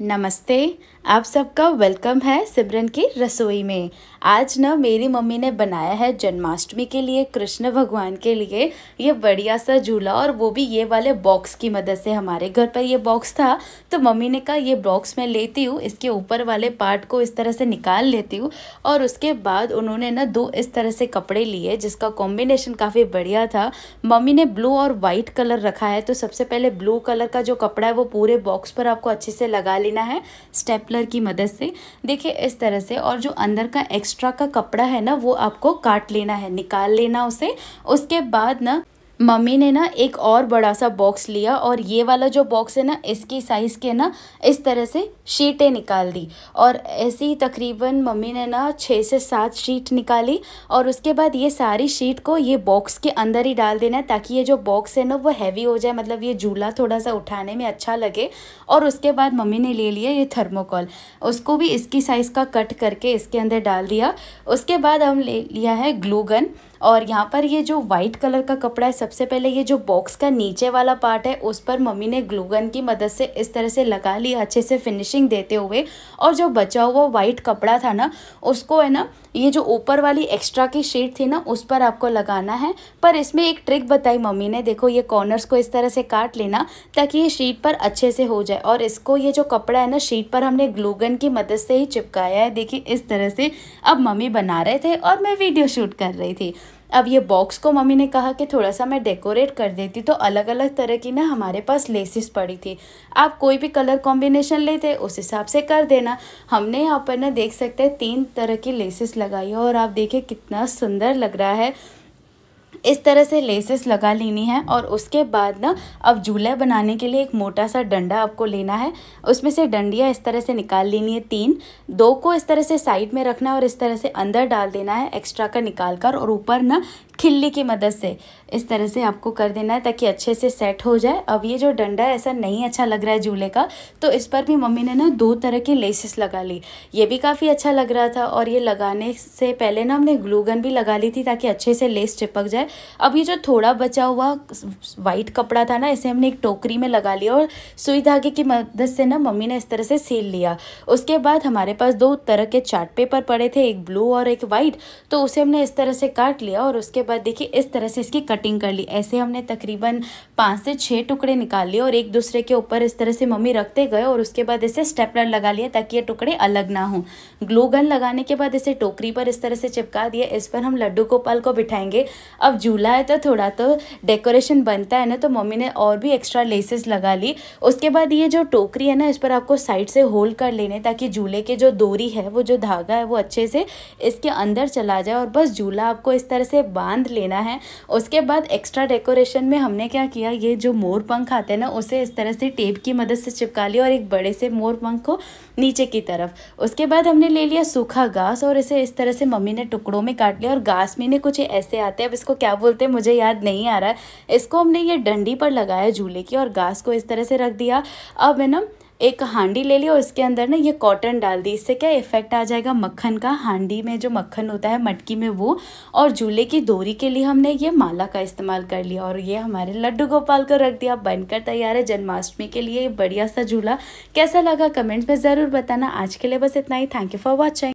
नमस्ते आप सबका वेलकम है सिमरन की रसोई में आज ना मेरी मम्मी ने बनाया है जन्माष्टमी के लिए कृष्ण भगवान के लिए ये बढ़िया सा झूला और वो भी ये वाले बॉक्स की मदद से हमारे घर पर ये बॉक्स था तो मम्मी ने कहा ये बॉक्स मैं लेती हूँ इसके ऊपर वाले पार्ट को इस तरह से निकाल लेती हूँ और उसके बाद उन्होंने ना दो इस तरह से कपड़े लिए जिसका कॉम्बिनेशन काफ़ी बढ़िया था मम्मी ने ब्लू और वाइट कलर रखा है तो सबसे पहले ब्लू कलर का जो कपड़ा है वो पूरे बॉक्स पर आपको अच्छे से लगा ले लेना है स्टेपलर की मदद से देखिए इस तरह से और जो अंदर का एक्स्ट्रा का कपड़ा है ना वो आपको काट लेना है निकाल लेना उसे उसके बाद ना मम्मी ने ना एक और बड़ा सा बॉक्स लिया और ये वाला जो बॉक्स है ना इसकी साइज़ के ना इस तरह से शीटें निकाल दी और ऐसी तकरीबन मम्मी ने ना छः से सात शीट निकाली और उसके बाद ये सारी शीट को ये बॉक्स के अंदर ही डाल देना ताकि ये जो बॉक्स है ना वो हैवी हो जाए मतलब ये झूला थोड़ा सा उठाने में अच्छा लगे और उसके बाद मम्मी ने ले लिया ये थर्मोकॉल उसको भी इसकी साइज़ का कट करके इसके अंदर डाल दिया उसके बाद हम ले लिया है ग्लूगन और यहाँ पर ये जो वाइट कलर का कपड़ा है सबसे पहले ये जो बॉक्स का नीचे वाला पार्ट है उस पर मम्मी ने ग्लूगन की मदद से इस तरह से लगा लिया अच्छे से फिनिशिंग देते हुए और जो बचा हुआ वाइट कपड़ा था ना उसको है ना ये जो ऊपर वाली एक्स्ट्रा की शीट थी ना उस पर आपको लगाना है पर इसमें एक ट्रिक बताई मम्मी ने देखो ये कॉर्नर्स को इस तरह से काट लेना ताकि ये शीट पर अच्छे से हो जाए और इसको ये जो कपड़ा है ना शीट पर हमने ग्लूगन की मदद से ही चिपकाया है देखिए इस तरह से अब मम्मी बना रहे थे और मैं वीडियो शूट कर रही थी अब ये बॉक्स को मम्मी ने कहा कि थोड़ा सा मैं डेकोरेट कर देती तो अलग अलग तरह की ना हमारे पास लेसिस पड़ी थी आप कोई भी कलर कॉम्बिनेशन लेते उस हिसाब से कर देना हमने यहाँ पर ना देख सकते हैं तीन तरह की लेसिस लगाई है और आप देखिए कितना सुंदर लग रहा है इस तरह से लेसेस लगा लेनी है और उसके बाद ना अब झूला बनाने के लिए एक मोटा सा डंडा आपको लेना है उसमें से डंडियाँ इस तरह से निकाल लेनी है तीन दो को इस तरह से साइड में रखना और इस तरह से अंदर डाल देना है एक्स्ट्रा का निकाल कर और ऊपर ना खिल्ली की मदद से इस तरह से आपको कर देना है ताकि अच्छे से सेट हो जाए अब ये जो डंडा है ऐसा नहीं अच्छा लग रहा है झूले का तो इस पर भी मम्मी ने ना दो तरह की लेसेस लगा ली ये भी काफ़ी अच्छा लग रहा था और ये लगाने से पहले ना हमने ग्लूगन भी लगा ली थी ताकि अच्छे से लेस चिपक जाए अब ये जो थोड़ा बचा हुआ वाइट कपड़ा था ना इसे हमने एक टोकरी में लगा लिया और सुई धागे की मदद से ना मम्मी ने इस तरह से सील लिया उसके बाद हमारे पास दो तरह के चार्ट पेपर पड़े थे एक ब्लू और एक वाइट तो उसे हमने इस तरह से काट लिया और उसके बाद देखिए इस तरह से इसकी कटिंग कर ली ऐसे हमने तकरीबन पाँच से छः टुकड़े निकाल लिए और एक दूसरे के ऊपर इस तरह से मम्मी रखते गए और उसके बाद इसे स्टेपलर लगा लिया ताकि ये टुकड़े अलग ना हों ग्लू गन लगाने के बाद इसे टोकरी पर इस तरह से चिपका दिया इस पर हम लड्डू गोपाल को बिठाएंगे अब झूला है तो थोड़ा तो डेकोरेशन बनता है ना तो मम्मी ने और भी एक्स्ट्रा लेसेस लगा ली उसके बाद ये जो टोकरी है ना इस पर आपको साइड से होल्ड कर लेने ताकि झूले के जो दोरी है वो जो धागा है वो अच्छे से इसके अंदर चला जाए और बस झूला आपको इस तरह से बांध बांध लेना है उसके बाद एक्स्ट्रा डेकोरेशन में हमने क्या किया ये जो मोर पंख आते हैं ना उसे इस तरह से टेप की मदद से चिपका लिया और एक बड़े से मोर पंख को नीचे की तरफ उसके बाद हमने ले लिया सूखा घास और इसे इस तरह से मम्मी ने टुकड़ों में काट लिया और घास में ने कुछ ऐसे आते हैं अब इसको क्या बोलते हैं मुझे याद नहीं आ रहा है इसको हमने ये डंडी पर लगाया झूले की और घास को इस तरह से रख दिया अब है ना एक हांडी ले ली और इसके अंदर ना ये कॉटन डाल दी इससे क्या इफेक्ट आ जाएगा मक्खन का हांडी में जो मक्खन होता है मटकी में वो और झूले की दोरी के लिए हमने ये माला का इस्तेमाल कर लिया और ये हमारे लड्डू गोपाल को रख दिया बनकर तैयार है जन्माष्टमी के लिए बढ़िया सा झूला कैसा लगा कमेंट्स में ज़रूर बताना आज के लिए बस इतना ही थैंक यू फॉर वॉचिंग